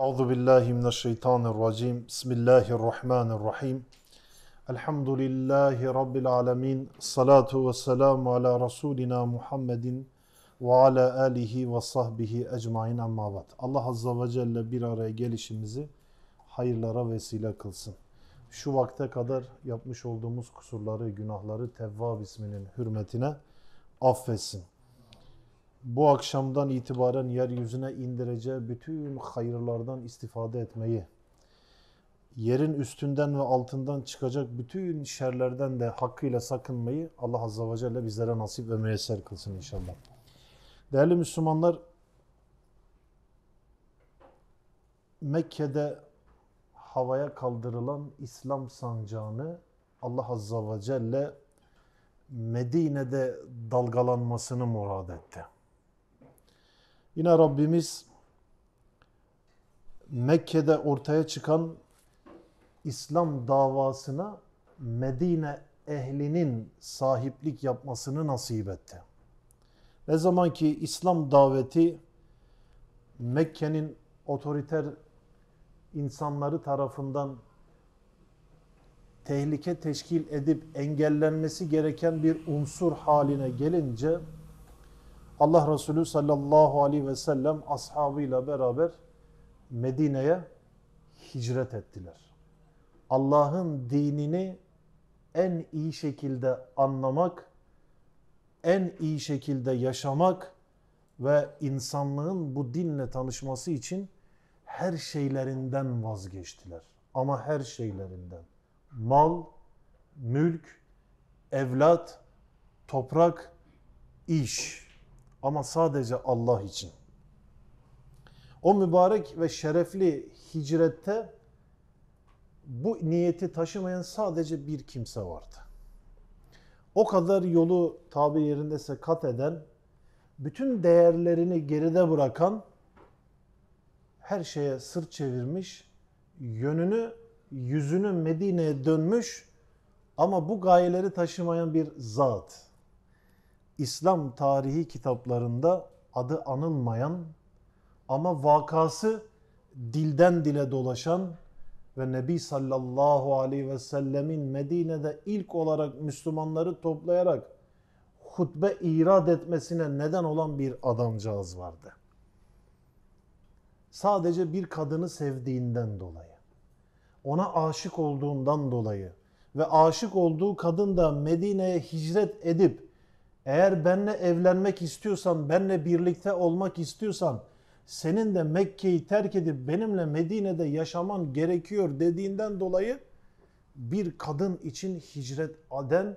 Euzu billahi mineşşeytanirracim. Bismillahirrahmanirrahim. Elhamdülillahi rabbil alamin. Salatu vesselamu ala rasulina Muhammedin ve ala alihi ve sahbihi ecmaîn amma ba'd. Allah Azze ve celle bir araya gelişimizi hayırlara vesile kılsın. Şu vakte kadar yapmış olduğumuz kusurları, günahları Tevvab isminin hürmetine affetsin bu akşamdan itibaren yeryüzüne indireceği bütün hayırlardan istifade etmeyi, yerin üstünden ve altından çıkacak bütün şerlerden de hakkıyla sakınmayı Allah Azze ve Celle bizlere nasip ve müyesser kılsın inşallah. Değerli Müslümanlar, Mekke'de havaya kaldırılan İslam sancağını Allah Azza ve Celle Medine'de dalgalanmasını murad etti. Yine Rabbimiz Mekke'de ortaya çıkan İslam davasına Medine ehlinin sahiplik yapmasını nasip etti. Ne zaman ki İslam daveti Mekke'nin otoriter insanları tarafından tehlike teşkil edip engellenmesi gereken bir unsur haline gelince Allah Resulü sallallahu aleyhi ve sellem ashabıyla beraber Medine'ye hicret ettiler. Allah'ın dinini en iyi şekilde anlamak, en iyi şekilde yaşamak ve insanlığın bu dinle tanışması için her şeylerinden vazgeçtiler. Ama her şeylerinden. Mal, mülk, evlat, toprak, iş ama sadece Allah için. O mübarek ve şerefli hicrette bu niyeti taşımayan sadece bir kimse vardı. O kadar yolu tabi yerindeyse kat eden, bütün değerlerini geride bırakan, her şeye sırt çevirmiş, yönünü, yüzünü Medine'ye dönmüş ama bu gayeleri taşımayan bir zat. İslam tarihi kitaplarında adı anılmayan ama vakası dilden dile dolaşan ve Nebi sallallahu aleyhi ve sellemin Medine'de ilk olarak Müslümanları toplayarak hutbe irad etmesine neden olan bir adamcağız vardı. Sadece bir kadını sevdiğinden dolayı, ona aşık olduğundan dolayı ve aşık olduğu kadın da Medine'ye hicret edip eğer benle evlenmek istiyorsan, benle birlikte olmak istiyorsan, senin de Mekke'yi terk edip benimle Medine'de yaşaman gerekiyor dediğinden dolayı bir kadın için hicret eden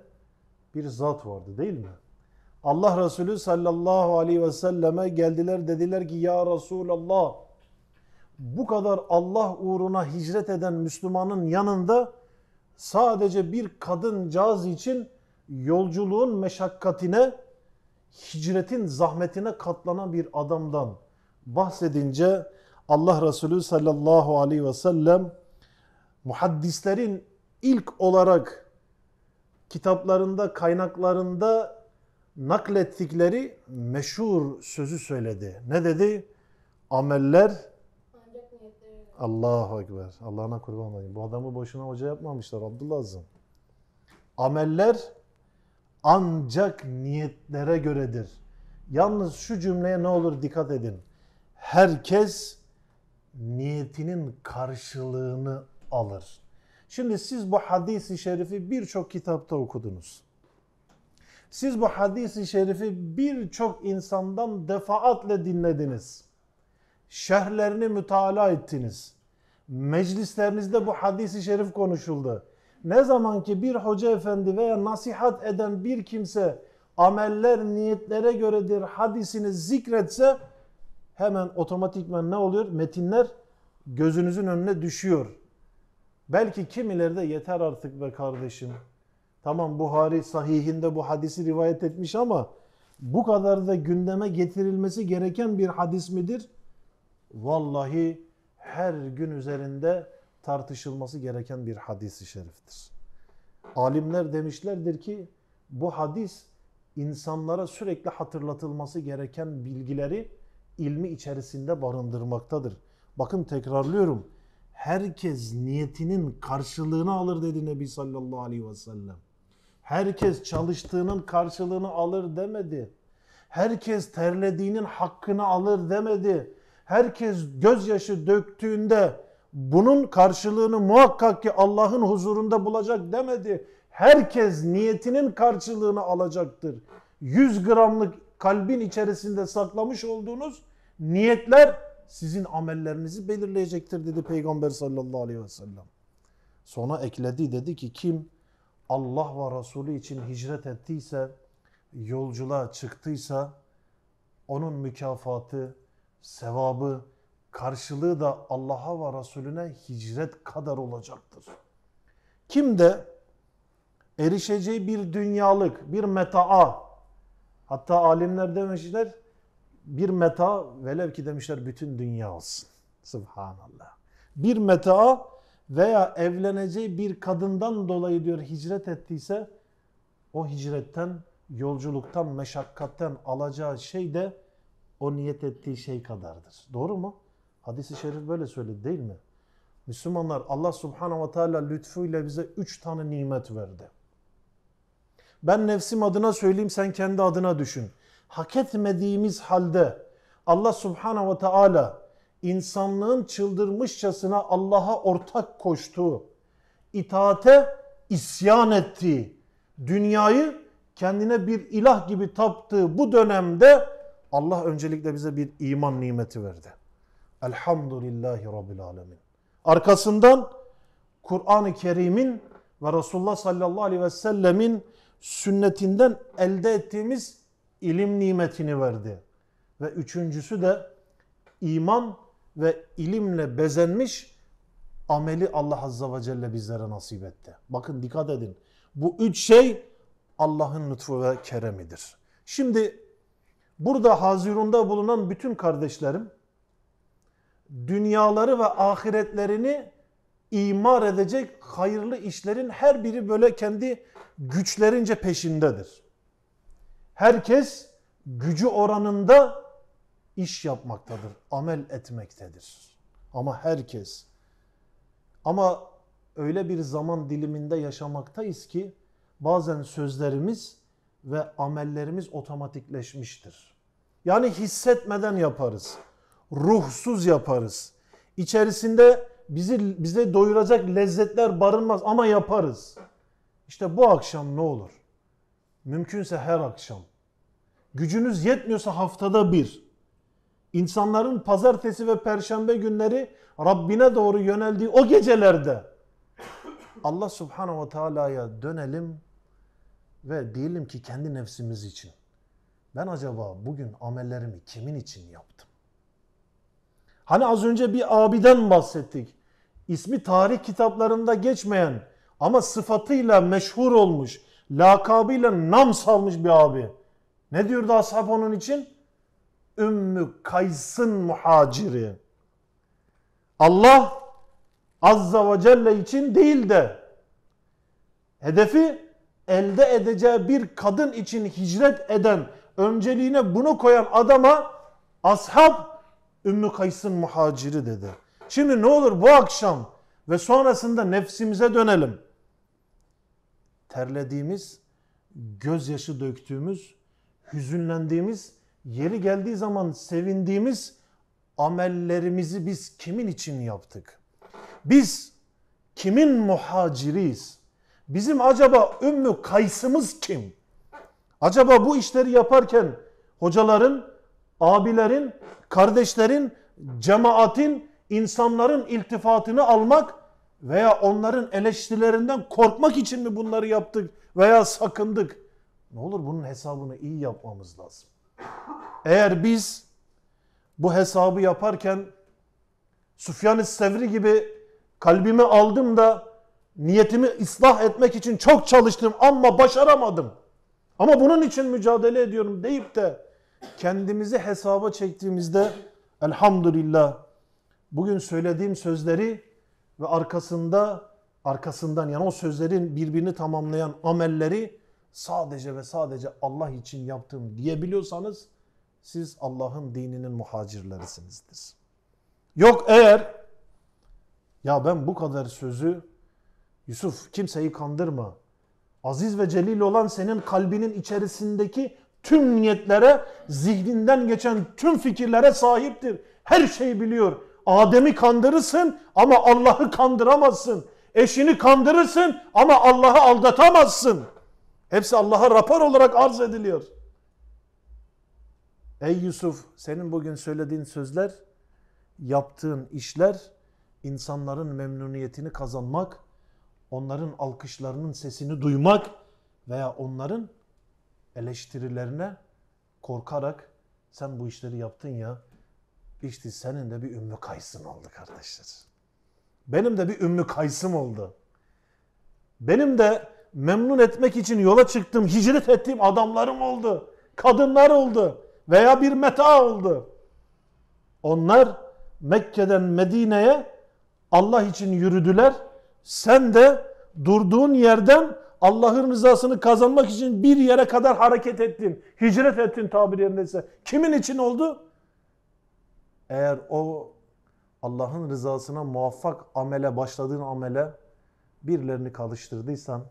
bir zat vardı değil mi? Allah Resulü sallallahu aleyhi ve selleme geldiler dediler ki ya Resulallah bu kadar Allah uğruna hicret eden Müslümanın yanında sadece bir kadıncağız için yolculuğun meşakkatine, hicretin zahmetine katlanan bir adamdan bahsedince Allah Resulü sallallahu aleyhi ve sellem muhaddislerin ilk olarak kitaplarında, kaynaklarında naklettikleri meşhur sözü söyledi. Ne dedi? Ameller Allahu Ekber. Allah'ına kurban olayım. Bu adamı boşuna hoca yapmamışlar Abdullah Azim. Ameller ancak niyetlere göredir. Yalnız şu cümleye ne olur dikkat edin. Herkes niyetinin karşılığını alır. Şimdi siz bu hadisi şerifi birçok kitapta okudunuz. Siz bu hadisi şerifi birçok insandan defaatle dinlediniz. Şerhlerini mütala ettiniz. Meclislerinizde bu hadisi şerif konuşuldu. Ne zaman ki bir hoca efendi veya nasihat eden bir kimse ameller niyetlere göredir hadisini zikretse hemen otomatikman ne oluyor? Metinler gözünüzün önüne düşüyor. Belki kimileri de yeter artık be kardeşim. Tamam Buhari sahihinde bu hadisi rivayet etmiş ama bu kadar da gündeme getirilmesi gereken bir hadis midir? Vallahi her gün üzerinde tartışılması gereken bir hadisi şeriftir. Alimler demişlerdir ki bu hadis insanlara sürekli hatırlatılması gereken bilgileri ilmi içerisinde barındırmaktadır. Bakın tekrarlıyorum. Herkes niyetinin karşılığını alır dedi Nebi sallallahu aleyhi ve sellem. Herkes çalıştığının karşılığını alır demedi. Herkes terlediğinin hakkını alır demedi. Herkes gözyaşı döktüğünde bunun karşılığını muhakkak ki Allah'ın huzurunda bulacak demedi. Herkes niyetinin karşılığını alacaktır. 100 gramlık kalbin içerisinde saklamış olduğunuz niyetler sizin amellerinizi belirleyecektir dedi Peygamber sallallahu aleyhi ve sellem. Sonra ekledi dedi ki kim Allah ve Resulü için hicret ettiyse, yolculuğa çıktıysa onun mükafatı, sevabı karşılığı da Allah'a ve Resulüne hicret kadar olacaktır. Kim de erişeceği bir dünyalık, bir metaa, hatta alimler demişler bir meta velev ki demişler bütün dünya olsun. Subhanallah. Bir metaa veya evleneceği bir kadından dolayı diyor hicret ettiyse o hicretten, yolculuktan, meşakkatten alacağı şey de o niyet ettiği şey kadardır. Doğru mu? Hadis-i şerif böyle söyledi değil mi? Müslümanlar Allah subhanahu ve teala lütfuyla bize üç tane nimet verdi. Ben nefsim adına söyleyeyim sen kendi adına düşün. Hak etmediğimiz halde Allah subhanahu ve teala insanlığın çıldırmışçasına Allah'a ortak koştuğu, itaate isyan ettiği, dünyayı kendine bir ilah gibi taptığı bu dönemde Allah öncelikle bize bir iman nimeti verdi. Elhamdülillahi Rabbil Alemin. Arkasından Kur'an-ı Kerim'in ve Resulullah sallallahu aleyhi ve sellemin sünnetinden elde ettiğimiz ilim nimetini verdi. Ve üçüncüsü de iman ve ilimle bezenmiş ameli Allah azza ve celle bizlere nasip etti. Bakın dikkat edin. Bu üç şey Allah'ın lütfu ve keremidir. Şimdi burada hazirunda bulunan bütün kardeşlerim dünyaları ve ahiretlerini imar edecek hayırlı işlerin her biri böyle kendi güçlerince peşindedir. Herkes gücü oranında iş yapmaktadır, amel etmektedir. Ama herkes ama öyle bir zaman diliminde yaşamaktayız ki bazen sözlerimiz ve amellerimiz otomatikleşmiştir. Yani hissetmeden yaparız ruhsuz yaparız. İçerisinde bizi bize doyuracak lezzetler barınmaz ama yaparız. İşte bu akşam ne olur? Mümkünse her akşam. Gücünüz yetmiyorsa haftada bir. İnsanların pazartesi ve perşembe günleri Rabbine doğru yöneldiği o gecelerde Allah subhanahu ve teala'ya dönelim ve diyelim ki kendi nefsimiz için. Ben acaba bugün amellerimi kimin için yaptım? Hani az önce bir abiden bahsettik. İsmi tarih kitaplarında geçmeyen ama sıfatıyla meşhur olmuş, lakabıyla nam salmış bir abi. Ne diyordu ashab onun için? Ümmü Kays'ın muhaciri. Allah Azza ve Celle için değil de hedefi elde edeceği bir kadın için hicret eden, önceliğine bunu koyan adama ashab Ümmü Kays'ın muhaciri dedi. Şimdi ne olur bu akşam ve sonrasında nefsimize dönelim. Terlediğimiz, gözyaşı döktüğümüz, hüzünlendiğimiz, yeri geldiği zaman sevindiğimiz amellerimizi biz kimin için yaptık? Biz kimin muhaciriyiz? Bizim acaba Ümmü Kays'ımız kim? Acaba bu işleri yaparken hocaların abilerin, kardeşlerin, cemaatin, insanların iltifatını almak veya onların eleştirilerinden korkmak için mi bunları yaptık veya sakındık? Ne olur bunun hesabını iyi yapmamız lazım. Eğer biz bu hesabı yaparken süfyan Sevri gibi kalbimi aldım da niyetimi ıslah etmek için çok çalıştım ama başaramadım. Ama bunun için mücadele ediyorum deyip de kendimizi hesaba çektiğimizde elhamdülillah bugün söylediğim sözleri ve arkasında arkasından yani o sözlerin birbirini tamamlayan amelleri sadece ve sadece Allah için yaptığım diyebiliyorsanız siz Allah'ın dininin muhacirlerisinizdir. Yok eğer ya ben bu kadar sözü Yusuf kimseyi kandırma. Aziz ve celil olan senin kalbinin içerisindeki tüm niyetlere, zihninden geçen tüm fikirlere sahiptir. Her şeyi biliyor. Adem'i kandırırsın ama Allah'ı kandıramazsın. Eşini kandırırsın ama Allah'ı aldatamazsın. Hepsi Allah'a rapor olarak arz ediliyor. Ey Yusuf senin bugün söylediğin sözler, yaptığın işler insanların memnuniyetini kazanmak, onların alkışlarının sesini duymak veya onların eleştirilerine korkarak sen bu işleri yaptın ya işte senin de bir Ümmü Kays'ın oldu kardeşler. Benim de bir Ümmü Kays'ım oldu. Benim de memnun etmek için yola çıktığım, hicret ettiğim adamlarım oldu. Kadınlar oldu veya bir meta oldu. Onlar Mekke'den Medine'ye Allah için yürüdüler. Sen de durduğun yerden Allah'ın rızasını kazanmak için bir yere kadar hareket ettin. Hicret ettin tabir yerindeyse. Kimin için oldu? Eğer o Allah'ın rızasına muvaffak amele, başladığın amele birilerini kalıştırdıysan,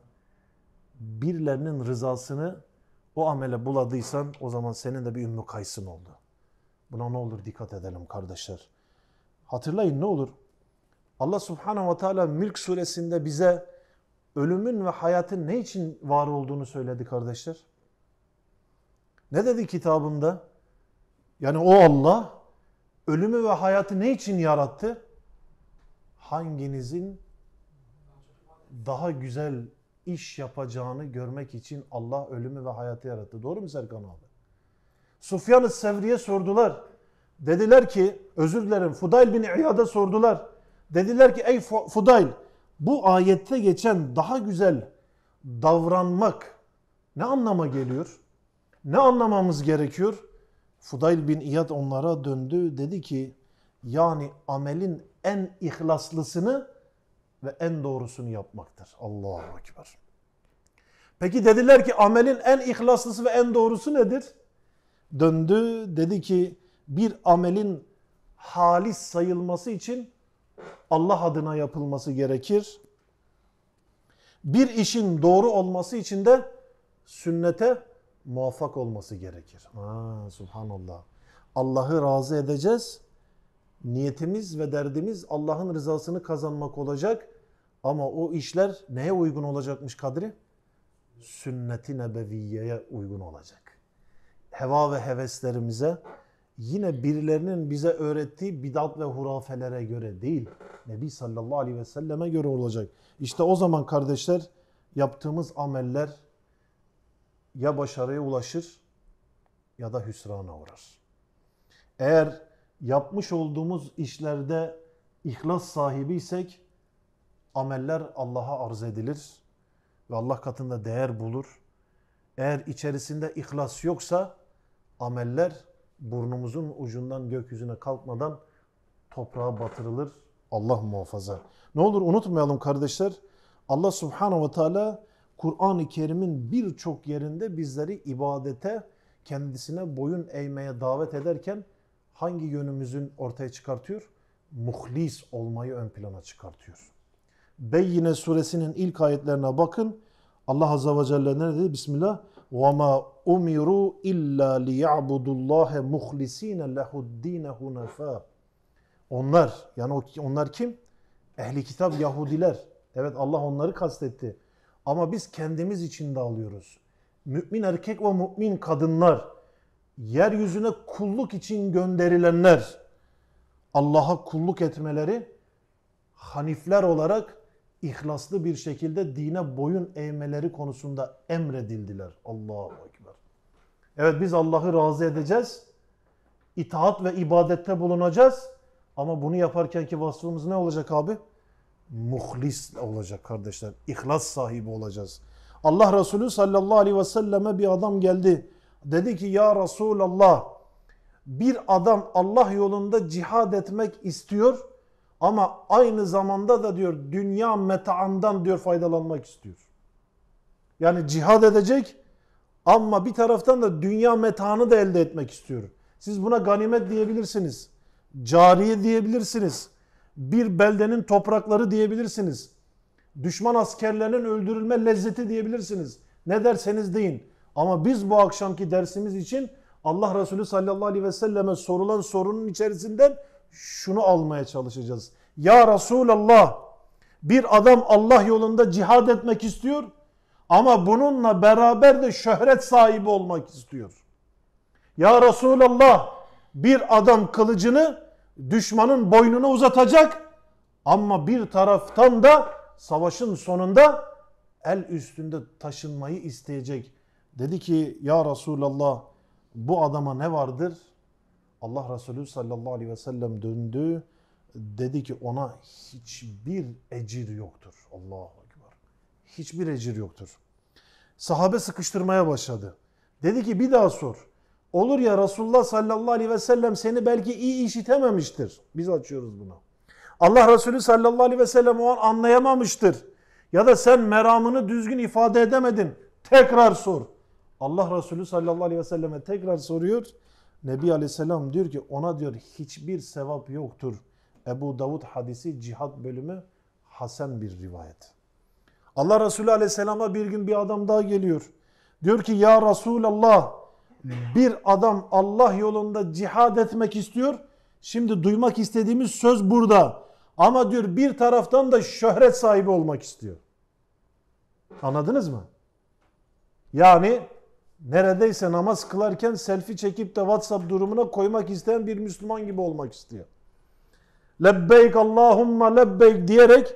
birilerinin rızasını o amele buladıysan o zaman senin de bir ümmü kaysın oldu. Buna ne olur dikkat edelim kardeşler. Hatırlayın ne olur. Allah Subhanahu ve Teala Mülk suresinde bize ölümün ve hayatın ne için var olduğunu söyledi kardeşler. Ne dedi kitabında? Yani o Allah ölümü ve hayatı ne için yarattı? Hanginizin daha güzel iş yapacağını görmek için Allah ölümü ve hayatı yarattı. Doğru mu Serkan abi? Sufyan-ı Sevri'ye sordular. Dediler ki, özür dilerim Fudayl bin İyad'a sordular. Dediler ki ey Fudayl bu ayette geçen daha güzel davranmak ne anlama geliyor? Ne anlamamız gerekiyor? Fudayl bin İyad onlara döndü. Dedi ki yani amelin en ihlaslısını ve en doğrusunu yapmaktır. Allahu Ekber. Peki dediler ki amelin en ihlaslısı ve en doğrusu nedir? Döndü dedi ki bir amelin halis sayılması için Allah adına yapılması gerekir. Bir işin doğru olması için de sünnete muvaffak olması gerekir. Ha, subhanallah. Allah'ı razı edeceğiz. Niyetimiz ve derdimiz Allah'ın rızasını kazanmak olacak. Ama o işler neye uygun olacakmış Kadri? Sünneti nebeviyeye uygun olacak. Heva ve heveslerimize, yine birilerinin bize öğrettiği bidat ve hurafelere göre değil, Nebi sallallahu aleyhi ve selleme göre olacak. İşte o zaman kardeşler yaptığımız ameller ya başarıya ulaşır ya da hüsrana uğrar. Eğer yapmış olduğumuz işlerde ihlas sahibiysek ameller Allah'a arz edilir ve Allah katında değer bulur. Eğer içerisinde ihlas yoksa ameller burnumuzun ucundan gökyüzüne kalkmadan toprağa batırılır. Allah muhafaza. Ne olur unutmayalım kardeşler. Allah subhanahu ve teala Kur'an-ı Kerim'in birçok yerinde bizleri ibadete, kendisine boyun eğmeye davet ederken hangi yönümüzün ortaya çıkartıyor? Muhlis olmayı ön plana çıkartıyor. Beyyine suresinin ilk ayetlerine bakın. Allah Azze ve Celle ne dedi? Bismillah. وَمَا اُمِرُوا اِلَّا لِيَعْبُدُ اللّٰهَ مُخْلِس۪ينَ لَهُ الدِّينَ هُنَفَا Onlar, yani onlar kim? Ehli kitap Yahudiler. Evet Allah onları kastetti. Ama biz kendimiz için de alıyoruz. Mümin erkek ve mümin kadınlar, yeryüzüne kulluk için gönderilenler, Allah'a kulluk etmeleri hanifler olarak ihlaslı bir şekilde dine boyun eğmeleri konusunda emredildiler. Allahu Ekber. Evet biz Allah'ı razı edeceğiz. İtaat ve ibadette bulunacağız. Ama bunu yaparken ki vasfımız ne olacak abi? Muhlis olacak kardeşler. İhlas sahibi olacağız. Allah Resulü sallallahu aleyhi ve selleme bir adam geldi. Dedi ki ya Resulallah bir adam Allah yolunda cihad etmek istiyor ama aynı zamanda da diyor dünya metaandan diyor faydalanmak istiyor. Yani cihad edecek ama bir taraftan da dünya metanı da elde etmek istiyor. Siz buna ganimet diyebilirsiniz. Cariye diyebilirsiniz. Bir beldenin toprakları diyebilirsiniz. Düşman askerlerinin öldürülme lezzeti diyebilirsiniz. Ne derseniz deyin. Ama biz bu akşamki dersimiz için Allah Resulü sallallahu aleyhi ve selleme sorulan sorunun içerisinden şunu almaya çalışacağız. Ya Resulallah bir adam Allah yolunda cihad etmek istiyor ama bununla beraber de şöhret sahibi olmak istiyor. Ya Resulallah bir adam kılıcını düşmanın boynuna uzatacak ama bir taraftan da savaşın sonunda el üstünde taşınmayı isteyecek. Dedi ki ya Resulallah bu adama ne vardır? Allah Resulü sallallahu aleyhi ve sellem döndü. Dedi ki ona hiçbir ecir yoktur. Allahu Ekber. Hiçbir ecir yoktur. Sahabe sıkıştırmaya başladı. Dedi ki bir daha sor. Olur ya Resulullah sallallahu aleyhi ve sellem seni belki iyi işitememiştir. Biz açıyoruz bunu. Allah Resulü sallallahu aleyhi ve sellem o an anlayamamıştır. Ya da sen meramını düzgün ifade edemedin. Tekrar sor. Allah Resulü sallallahu aleyhi ve selleme tekrar soruyor. Nebi Aleyhisselam diyor ki ona diyor hiçbir sevap yoktur. Ebu Davud hadisi cihat bölümü hasen bir rivayet. Allah Resulü Aleyhisselam'a bir gün bir adam daha geliyor. Diyor ki ya Resulallah bir adam Allah yolunda cihad etmek istiyor. Şimdi duymak istediğimiz söz burada. Ama diyor bir taraftan da şöhret sahibi olmak istiyor. Anladınız mı? Yani neredeyse namaz kılarken selfie çekip de WhatsApp durumuna koymak isteyen bir Müslüman gibi olmak istiyor. Lebbeyk Allahumma lebbeyk diyerek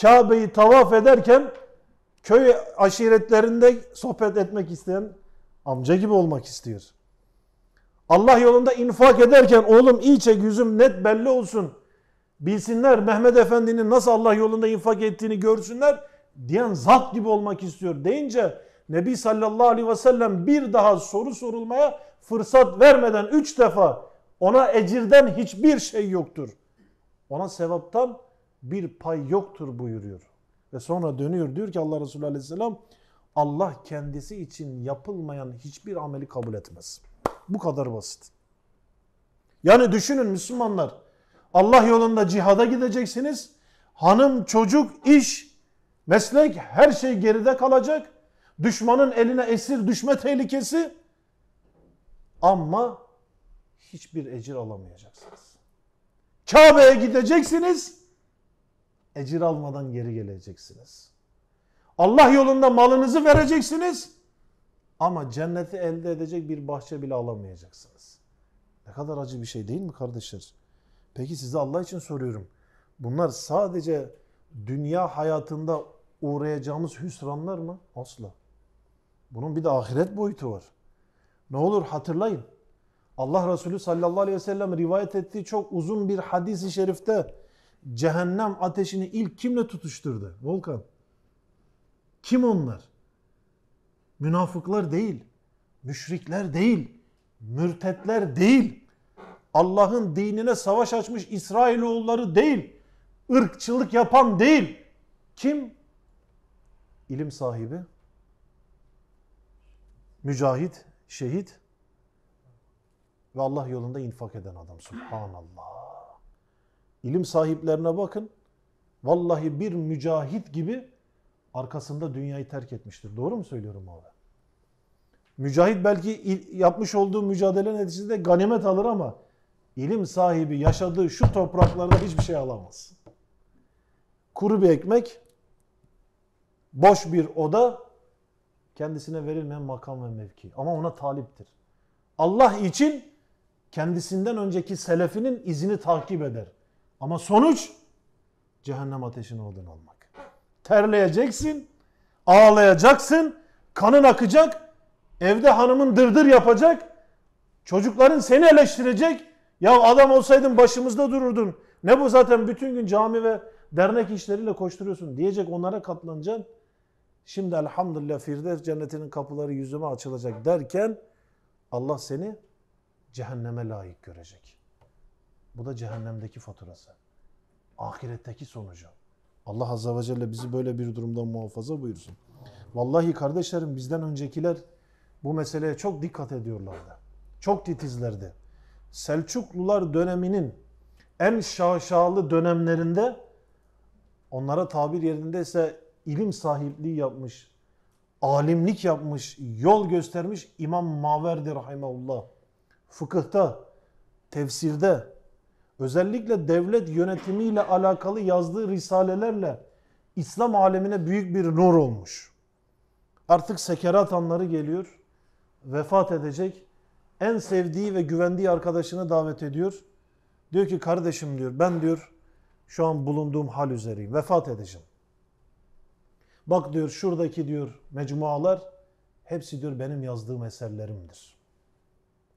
Kabe'yi tavaf ederken köy aşiretlerinde sohbet etmek isteyen amca gibi olmak istiyor. Allah yolunda infak ederken oğlum iyi çek yüzüm net belli olsun. Bilsinler Mehmet Efendi'nin nasıl Allah yolunda infak ettiğini görsünler diyen zat gibi olmak istiyor deyince Nebi sallallahu aleyhi ve sellem bir daha soru sorulmaya fırsat vermeden üç defa ona ecirden hiçbir şey yoktur. Ona sevaptan bir pay yoktur buyuruyor. Ve sonra dönüyor diyor ki Allah Resulü aleyhisselam Allah kendisi için yapılmayan hiçbir ameli kabul etmez. Bu kadar basit. Yani düşünün Müslümanlar Allah yolunda cihada gideceksiniz. Hanım, çocuk, iş, meslek her şey geride kalacak. Düşmanın eline esir düşme tehlikesi ama hiçbir ecir alamayacaksınız. Kabe'ye gideceksiniz, ecir almadan geri geleceksiniz. Allah yolunda malınızı vereceksiniz ama cenneti elde edecek bir bahçe bile alamayacaksınız. Ne kadar acı bir şey değil mi kardeşler? Peki size Allah için soruyorum. Bunlar sadece dünya hayatında uğrayacağımız hüsranlar mı? Asla. Bunun bir de ahiret boyutu var. Ne olur hatırlayın. Allah Resulü sallallahu aleyhi ve sellem rivayet ettiği çok uzun bir hadisi şerifte cehennem ateşini ilk kimle tutuşturdu? Volkan. Kim onlar? Münafıklar değil, müşrikler değil, mürtetler değil, Allah'ın dinine savaş açmış İsrailoğulları değil, ırkçılık yapan değil. Kim? İlim sahibi, mücahit, şehit ve Allah yolunda infak eden adam. Subhanallah. İlim sahiplerine bakın. Vallahi bir mücahit gibi arkasında dünyayı terk etmiştir. Doğru mu söylüyorum abi? Mücahit belki yapmış olduğu mücadele neticesinde ganimet alır ama ilim sahibi yaşadığı şu topraklarda hiçbir şey alamaz. Kuru bir ekmek, boş bir oda kendisine verilmeyen makam ve mevki. Ama ona taliptir. Allah için kendisinden önceki selefinin izini takip eder. Ama sonuç cehennem ateşine odun olmak. Terleyeceksin, ağlayacaksın, kanın akacak, evde hanımın dırdır yapacak, çocukların seni eleştirecek. Ya adam olsaydın başımızda dururdun. Ne bu zaten bütün gün cami ve dernek işleriyle koşturuyorsun diyecek onlara katlanacaksın. Şimdi elhamdülillah Firdevs cennetinin kapıları yüzüme açılacak derken Allah seni cehenneme layık görecek. Bu da cehennemdeki faturası. Ahiretteki sonucu. Allah Azze ve Celle bizi böyle bir durumdan muhafaza buyursun. Vallahi kardeşlerim bizden öncekiler bu meseleye çok dikkat ediyorlardı. Çok titizlerdi. Selçuklular döneminin en şaşalı dönemlerinde onlara tabir yerinde ise ilim sahipliği yapmış, alimlik yapmış, yol göstermiş İmam Maverdi rahimeullah. Fıkıhta, tefsirde, özellikle devlet yönetimiyle alakalı yazdığı risalelerle İslam alemine büyük bir nur olmuş. Artık sekerat anları geliyor, vefat edecek. En sevdiği ve güvendiği arkadaşını davet ediyor. Diyor ki kardeşim diyor ben diyor şu an bulunduğum hal üzereyim, vefat edeceğim. Bak diyor şuradaki diyor mecmualar hepsi diyor benim yazdığım eserlerimdir.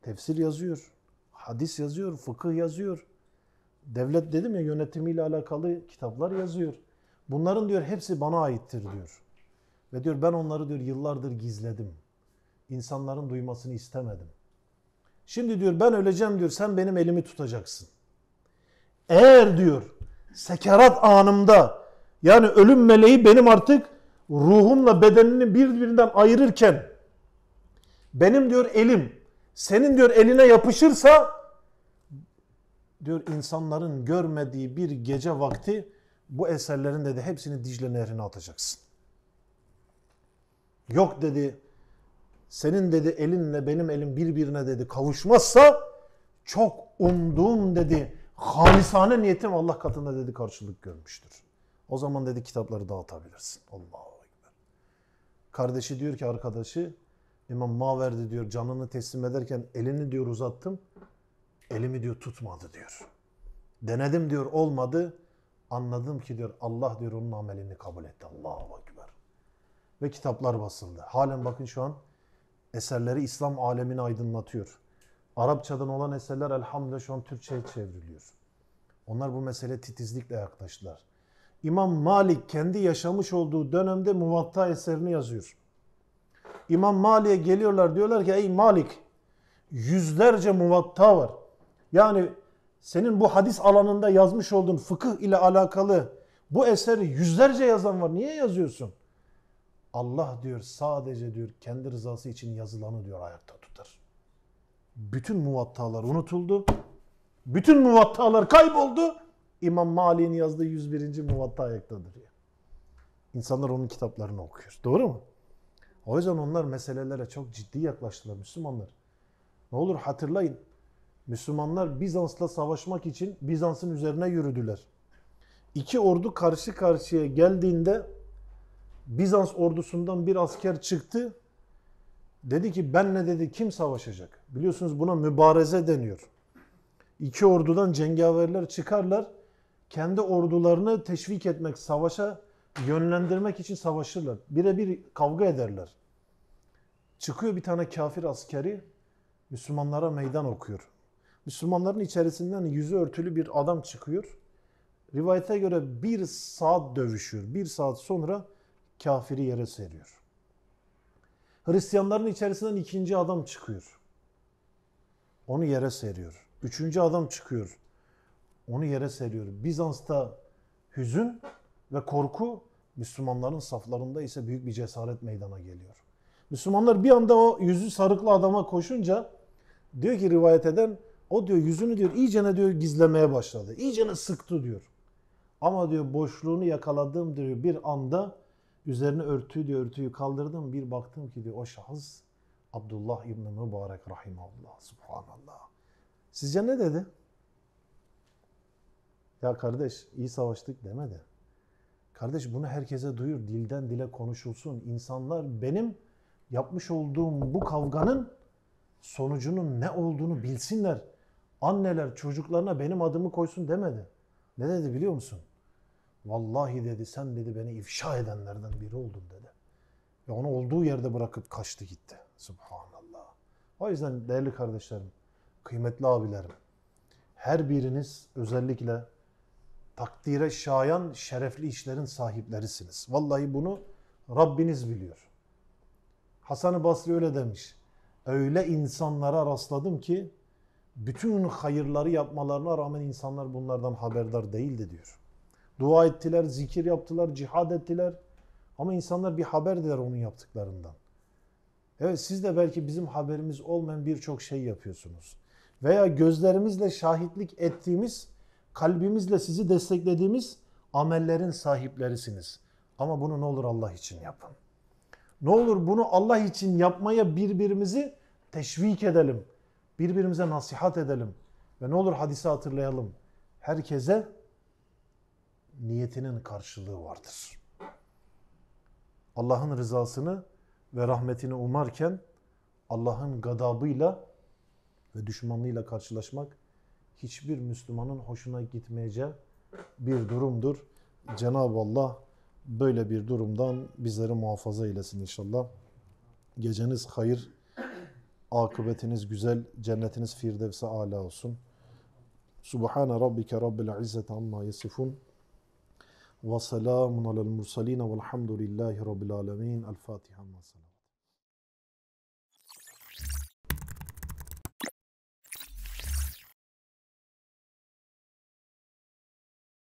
Tefsir yazıyor, hadis yazıyor, fıkıh yazıyor. Devlet dedim ya yönetimiyle alakalı kitaplar yazıyor. Bunların diyor hepsi bana aittir diyor. Ve diyor ben onları diyor yıllardır gizledim. İnsanların duymasını istemedim. Şimdi diyor ben öleceğim diyor sen benim elimi tutacaksın. Eğer diyor sekerat anımda yani ölüm meleği benim artık ruhumla bedenini birbirinden ayırırken benim diyor elim senin diyor eline yapışırsa diyor insanların görmediği bir gece vakti bu eserlerin dedi hepsini Dicle Nehri'ne atacaksın. Yok dedi senin dedi elinle benim elim birbirine dedi kavuşmazsa çok umduğum dedi halisane niyetim Allah katında dedi karşılık görmüştür. O zaman dedi kitapları dağıtabilirsin. Allah'a Kardeşi diyor ki arkadaşı İmam verdi diyor canını teslim ederken elini diyor uzattım. Elimi diyor tutmadı diyor. Denedim diyor olmadı. Anladım ki diyor Allah diyor onun amelini kabul etti. Allahu Ekber. Ve kitaplar basıldı. Halen bakın şu an eserleri İslam alemini aydınlatıyor. Arapçadan olan eserler elhamdülillah şu an Türkçe'ye çevriliyor. Onlar bu mesele titizlikle yaklaştılar. İmam Malik kendi yaşamış olduğu dönemde muvatta eserini yazıyor. İmam Malik'e geliyorlar diyorlar ki ey Malik yüzlerce muvatta var. Yani senin bu hadis alanında yazmış olduğun fıkıh ile alakalı bu eseri yüzlerce yazan var. Niye yazıyorsun? Allah diyor sadece diyor kendi rızası için yazılanı diyor ayakta tutar. Bütün muvattalar unutuldu. Bütün muvattalar kayboldu. İmam Mali'nin yazdığı 101. Muvatta ayaktadır. Yani. İnsanlar onun kitaplarını okuyor. Doğru mu? O yüzden onlar meselelere çok ciddi yaklaştılar Müslümanlar. Ne olur hatırlayın. Müslümanlar Bizans'la savaşmak için Bizans'ın üzerine yürüdüler. İki ordu karşı karşıya geldiğinde Bizans ordusundan bir asker çıktı. Dedi ki benle dedi kim savaşacak? Biliyorsunuz buna mübareze deniyor. İki ordudan cengaverler çıkarlar kendi ordularını teşvik etmek, savaşa yönlendirmek için savaşırlar. Birebir kavga ederler. Çıkıyor bir tane kafir askeri Müslümanlara meydan okuyor. Müslümanların içerisinden yüzü örtülü bir adam çıkıyor. Rivayete göre bir saat dövüşüyor. Bir saat sonra kafiri yere seriyor. Hristiyanların içerisinden ikinci adam çıkıyor. Onu yere seriyor. Üçüncü adam çıkıyor onu yere seriyor. Bizans'ta hüzün ve korku Müslümanların saflarında ise büyük bir cesaret meydana geliyor. Müslümanlar bir anda o yüzü sarıklı adama koşunca diyor ki rivayet eden o diyor yüzünü diyor iyice ne diyor gizlemeye başladı. ne sıktı diyor. Ama diyor boşluğunu yakaladım diyor bir anda üzerine örtüyü diyor örtüyü kaldırdım bir baktım ki diyor o şahıs Abdullah İbni Mübarek Rahimallah Subhanallah. Sizce ne dedi? Ya kardeş iyi savaştık deme de. Kardeş bunu herkese duyur, dilden dile konuşulsun. İnsanlar benim yapmış olduğum bu kavganın sonucunun ne olduğunu bilsinler. Anneler çocuklarına benim adımı koysun demedi. Ne dedi biliyor musun? Vallahi dedi sen dedi beni ifşa edenlerden biri oldun dedi. Ve onu olduğu yerde bırakıp kaçtı gitti. Subhanallah. O yüzden değerli kardeşlerim, kıymetli abilerim, her biriniz özellikle takdire şayan şerefli işlerin sahiplerisiniz. Vallahi bunu Rabbiniz biliyor. Hasan-ı Basri öyle demiş. Öyle insanlara rastladım ki bütün hayırları yapmalarına rağmen insanlar bunlardan haberdar değildi diyor. Dua ettiler, zikir yaptılar, cihad ettiler. Ama insanlar bir haber haberdiler onun yaptıklarından. Evet siz de belki bizim haberimiz olmayan birçok şey yapıyorsunuz. Veya gözlerimizle şahitlik ettiğimiz kalbimizle sizi desteklediğimiz amellerin sahiplerisiniz. Ama bunu ne olur Allah için yapın. Ne olur bunu Allah için yapmaya birbirimizi teşvik edelim. Birbirimize nasihat edelim. Ve ne olur hadisi hatırlayalım. Herkese niyetinin karşılığı vardır. Allah'ın rızasını ve rahmetini umarken Allah'ın gadabıyla ve düşmanlığıyla karşılaşmak hiçbir Müslümanın hoşuna gitmeyeceği bir durumdur. Cenab-ı Allah böyle bir durumdan bizleri muhafaza eylesin inşallah. Geceniz hayır, akıbetiniz güzel, cennetiniz firdevse âlâ olsun. Subhane rabbike rabbil izzeti amma yasifun. Ve selamun alel mursalina velhamdülillahi rabbil alemin. El Fatiha.